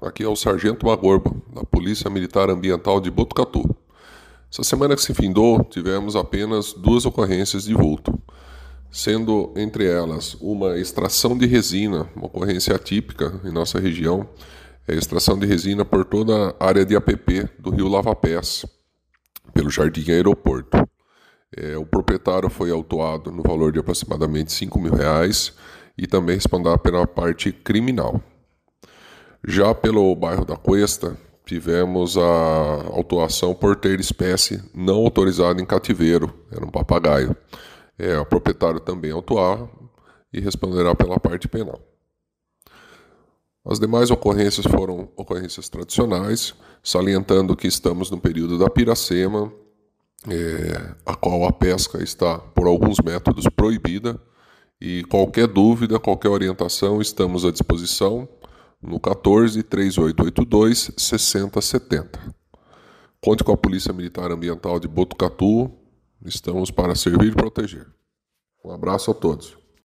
Aqui é o Sargento Magorba, da Polícia Militar Ambiental de Botucatu. Essa semana que se findou, tivemos apenas duas ocorrências de vulto, sendo entre elas uma extração de resina, uma ocorrência atípica em nossa região, é extração de resina por toda a área de APP do Rio Lava Pés, pelo Jardim Aeroporto. É, o proprietário foi autuado no valor de aproximadamente 5 mil reais e também responderá pela parte criminal. Já pelo bairro da Cuesta, tivemos a autuação por ter espécie não autorizada em cativeiro, era um papagaio. É, o proprietário também autuar e responderá pela parte penal. As demais ocorrências foram ocorrências tradicionais, salientando que estamos no período da piracema, é, a qual a pesca está, por alguns métodos, proibida. E qualquer dúvida, qualquer orientação, estamos à disposição no 14 3882 6070. Conte com a Polícia Militar Ambiental de Botucatu. Estamos para servir e proteger. Um abraço a todos.